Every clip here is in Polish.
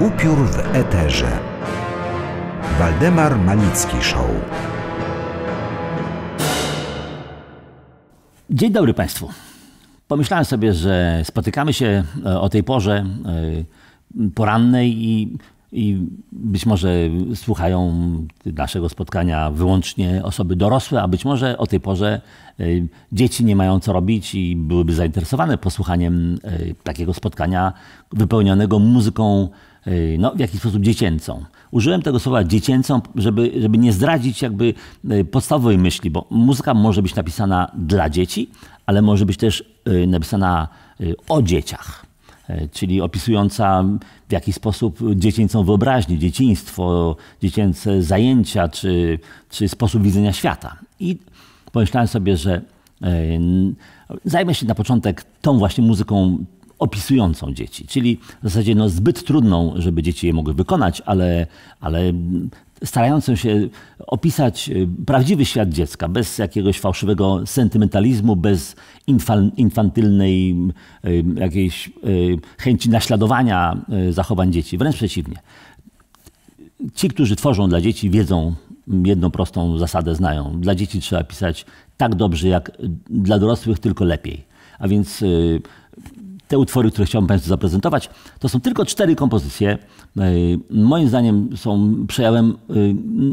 Upiór w eterze. Waldemar Malicki Show. Dzień dobry Państwu. Pomyślałem sobie, że spotykamy się e, o tej porze e, porannej i, i być może słuchają naszego spotkania wyłącznie osoby dorosłe, a być może o tej porze e, dzieci nie mają co robić i byłyby zainteresowane posłuchaniem takiego spotkania wypełnionego muzyką Y, no, w jakiś sposób dziecięcą. Użyłem tego słowa dziecięcą, żeby, żeby nie zdradzić jakby y, podstawowej myśli, bo muzyka może być napisana dla dzieci, ale może być też y, napisana o dzieciach czyli opisująca w jakiś sposób dziecięcą wyobraźnię, dzieciństwo, dziecięce zajęcia czy, czy sposób widzenia świata. I pomyślałem sobie, że zajmę się na początek tą właśnie muzyką opisującą dzieci, czyli w zasadzie no zbyt trudną, żeby dzieci je mogły wykonać, ale, ale starającą się opisać y, prawdziwy świat dziecka, bez jakiegoś fałszywego sentymentalizmu, bez infantylnej y, jakiejś y, chęci naśladowania zachowań dzieci. Wręcz przeciwnie. Ci, którzy tworzą dla dzieci, wiedzą mm, jedną prostą zasadę, znają. Dla dzieci trzeba pisać tak dobrze, jak dla dorosłych, tylko lepiej. A więc te utwory, które chciałbym Państwu zaprezentować, to są tylko cztery kompozycje. E, moim zdaniem są przejawem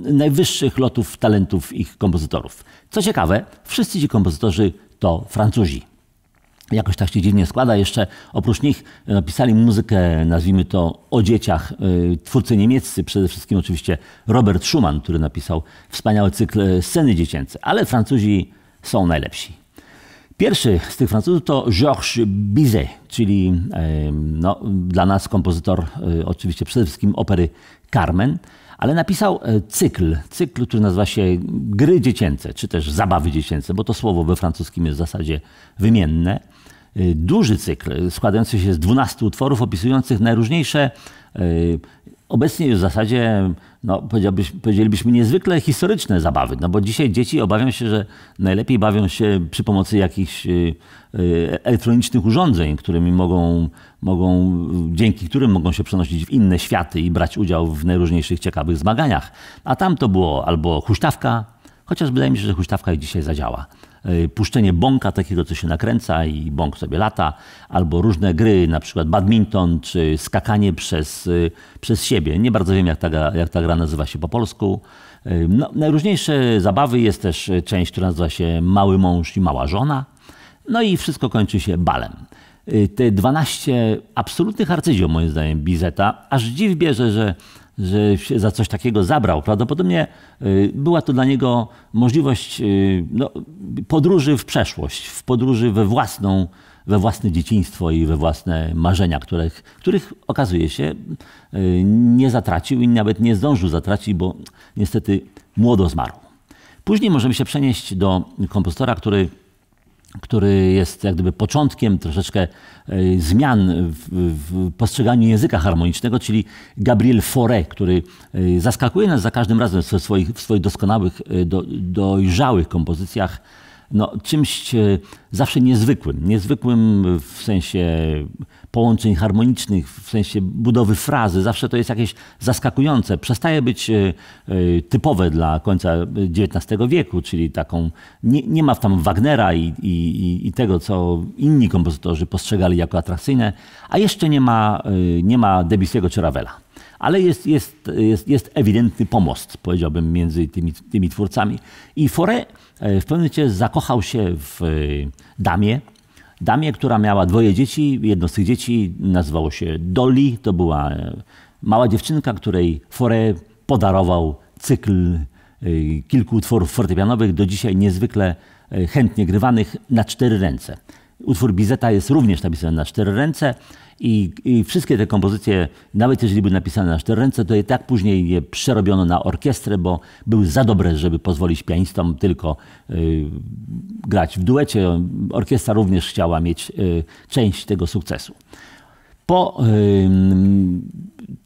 e, najwyższych lotów talentów ich kompozytorów. Co ciekawe, wszyscy ci kompozytorzy to Francuzi. Jakoś tak się dziwnie składa. Jeszcze oprócz nich e, napisali muzykę, nazwijmy to, o dzieciach. Twórcy niemieccy, przede wszystkim oczywiście Robert Schumann, który napisał wspaniały cykl Sceny dziecięce. Ale Francuzi są najlepsi. Pierwszy z tych Francuzów to Georges Bizet, czyli no, dla nas kompozytor e, oczywiście przede wszystkim opery Carmen, ale napisał e, cykl, cykl, który nazywa się Gry Dziecięce, czy też Zabawy Dziecięce, bo to słowo we francuskim jest w zasadzie wymienne. E, duży cykl składający się z 12 utworów opisujących najróżniejsze Obecnie już w zasadzie, no, powiedzielibyśmy, niezwykle historyczne zabawy, no bo dzisiaj dzieci obawiam się, że najlepiej bawią się przy pomocy jakichś y, y, elektronicznych urządzeń, którymi mogą, mogą, dzięki którym mogą się przenosić w inne światy i brać udział w najróżniejszych ciekawych zmaganiach. A tam to było albo huśtawka, chociaż wydaje mi się, że huśtawka już dzisiaj zadziała. Y, puszczenie bąka takiego, co się nakręca i bąk sobie lata, albo różne gry, na przykład badminton, czy skakanie przez, y, przez siebie. Nie bardzo wiem, jak ta, jak ta gra nazywa się po polsku. Y, no, najróżniejsze zabawy jest też część, która nazywa się Mały Mąż i Mała Żona. No i wszystko kończy się balem. Te 12 absolutnych arcydzieł, moim zdaniem, Bizeta, aż dziw bierze, że że się za coś takiego zabrał. Prawdopodobnie y, była to dla niego możliwość y, no, podróży w przeszłość, w podróży we własną we własne dzieciństwo i we własne marzenia, których, których okazuje się y, nie zatracił i nawet nie zdążył zatracić, bo niestety młodo zmarł. Później możemy się przenieść do kompozytora, który który jest jak gdyby początkiem troszeczkę e, zmian w, postrzeganiu języka harmonicznego, czyli Gabriel Fauré, który e, zaskakuje nas za każdym razem w swoich, w swoich doskonałych, e, do, dojrzałych kompozycjach no, czymś e, zawsze niezwykłym. Niezwykłym w sensie połączeń harmonicznych, w sensie budowy frazy. Zawsze to jest jakieś zaskakujące. Przestaje być e, e, typowe dla końca XIX wieku, czyli taką. Nie, nie ma tam Wagnera i, i, i tego, co inni kompozytorzy postrzegali jako atrakcyjne, a jeszcze nie ma, nie ma Debussy'ego czy Ravela ale jest, jest, jest, jest ewidentny pomost, powiedziałbym, między tymi, tymi twórcami. I Fore e, w pewnym momencie zakochał się w e, damie, damie, która miała dwoje dzieci. Jedno z tych dzieci nazywało się Dolly. To była e, mała dziewczynka, której Fore podarował cykl kilku utworów fortepianowych, do dzisiaj niezwykle chętnie grywanych na cztery ręce. Utwór Bizeta jest również napisany na cztery ręce i, i, wszystkie te kompozycje, nawet jeżeli były napisane na cztery ręce, to je tak później je przerobiono na orkiestrę, bo były za dobre, żeby pozwolić pianistom tylko y, grać w duecie. Orkiestra również chciała mieć y, część tego sukcesu. Po y,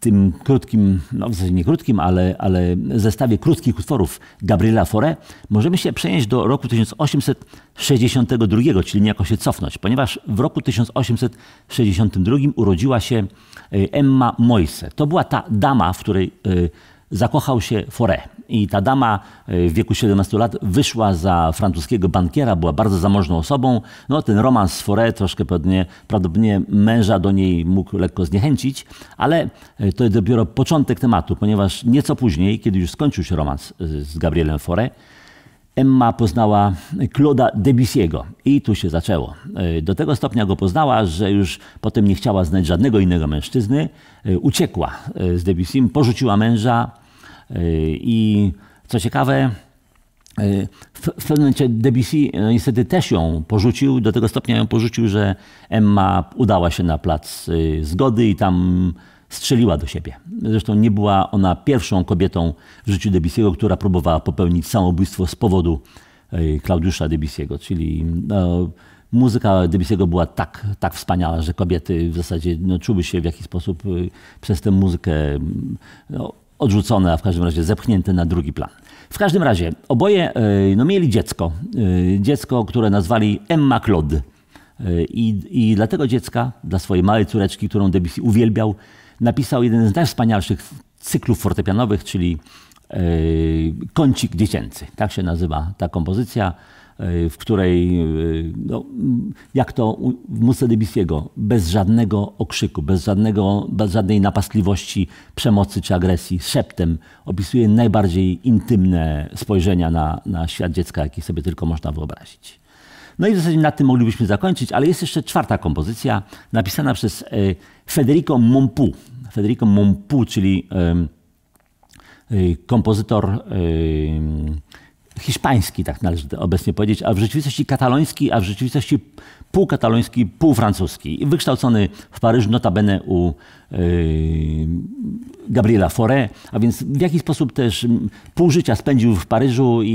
tym krótkim, no w zasadzie nie krótkim, ale, ale zestawie krótkich utworów Gabriela Fore, możemy się przenieść do roku 1862, czyli niejako się cofnąć, ponieważ w roku 1862 urodziła się e, Emma Moise. To była ta dama, w której e, zakochał się Fore I ta dama e, w wieku 17 lat wyszła za francuskiego bankiera, była bardzo zamożną osobą. No, ten romans z Fauré troszkę pewnie, prawdopodobnie męża do niej mógł lekko zniechęcić, ale e, to jest dopiero początek tematu, ponieważ nieco później, kiedy już skończył się romans e, z Gabrielem Fore Emma poznała Claude'a Debussy'ego i tu się zaczęło. Do tego stopnia go poznała, że już potem nie chciała znać żadnego innego mężczyzny. Uciekła z Debussym, porzuciła męża, Y, I co ciekawe, y, w, w pewnym momencie Debussy no niestety też ją porzucił, do tego stopnia ją porzucił, że Emma udała się na plac y, zgody i tam strzeliła do siebie. Zresztą nie była ona pierwszą kobietą w życiu Debussy'ego, która próbowała popełnić samobójstwo z powodu Klaudiusza Debussy'ego, czyli no, muzyka Debussy'ego była tak, tak wspaniała, że kobiety w zasadzie no, czuły się w jakiś sposób przez tę muzykę no, odrzucone, a w każdym razie zepchnięte na drugi plan. W każdym razie oboje e, no, mieli dziecko. E, dziecko, które nazwali Emma Claude. E, I, I dla tego dziecka, dla swojej małej córeczki, którą Debussy uwielbiał, napisał jeden z najwspanialszych cyklów fortepianowych, czyli Kącik Dziecięcy. Tak się nazywa ta kompozycja. Y, w której, y, no, jak to w de Debisiego, bez żadnego okrzyku, bez, żadnego, bez żadnej napastliwości, przemocy czy agresji, szeptem opisuje najbardziej intymne spojrzenia na, na świat dziecka, jaki sobie tylko można wyobrazić. No i w zasadzie na tym moglibyśmy zakończyć, ale jest jeszcze czwarta kompozycja, napisana przez y, Federico Mompou. Federico Mompou, czyli kompozytor hiszpański, tak należy obecnie powiedzieć, a w rzeczywistości kataloński, a w rzeczywistości pół kataloński, pół francuski. Wykształcony w Paryżu, notabene u yy, Gabriela Fauré, a więc w jakiś sposób też pół życia spędził w Paryżu i,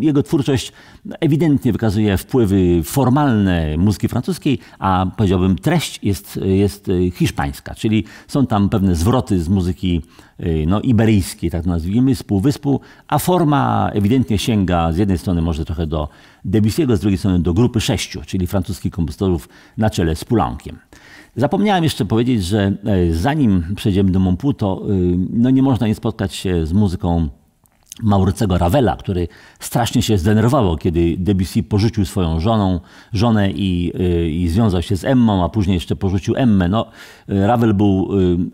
i jego twórczość ewidentnie wykazuje wpływy formalne muzyki francuskiej, a powiedziałbym treść jest, jest hiszpańska, czyli są tam pewne zwroty z muzyki yy, no, iberyjskiej, tak to nazwijmy, z półwyspu, a forma ewidentnie sięga z jednej strony może trochę do Debussy'ego z drugiej strony do grupy sześciu, czyli francuskich kompozytorów na czele z Poulenkiem. Zapomniałem jeszcze powiedzieć, że e, zanim przejdziemy do Montpou, to e, no nie można nie spotkać się z muzyką Maurycego Ravela, który strasznie się zdenerwował, kiedy Debussy porzucił swoją żoną, żonę i, e, i związał się z Emmą, a później jeszcze porzucił Emmę. No, Ravel był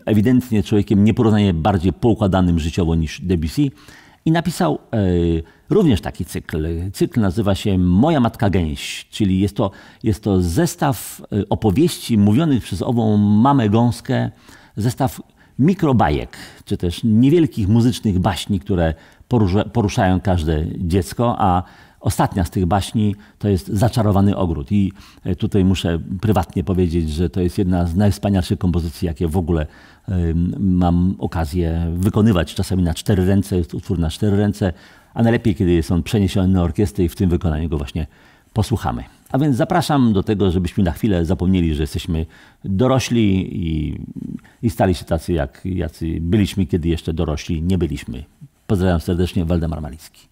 ewidentnie człowiekiem nieporównanie bardziej poukładanym życiowo niż Debussy. I napisał e, również taki cykl. Cykl nazywa się Moja Matka Gęś, czyli jest to, jest to zestaw e, opowieści mówionych przez ową mamę gąskę, zestaw mikrobajek, czy też niewielkich muzycznych baśni, które porusza, poruszają każde dziecko, a Ostatnia z tych baśni to jest Zaczarowany Ogród. I e, tutaj muszę prywatnie powiedzieć, że to jest jedna z najwspanialszych kompozycji, jakie w ogóle mam okazję wykonywać. Czasami na cztery ręce, jest utwór na cztery ręce, a najlepiej, kiedy jest on przeniesiony na orkiestrę i w tym wykonaniu go właśnie posłuchamy. A więc zapraszam do tego, żebyśmy na chwilę zapomnieli, że jesteśmy dorośli i, i stali się tacy, jak jacy byliśmy, kiedy jeszcze dorośli nie byliśmy. Pozdrawiam serdecznie, Waldemar Malicki.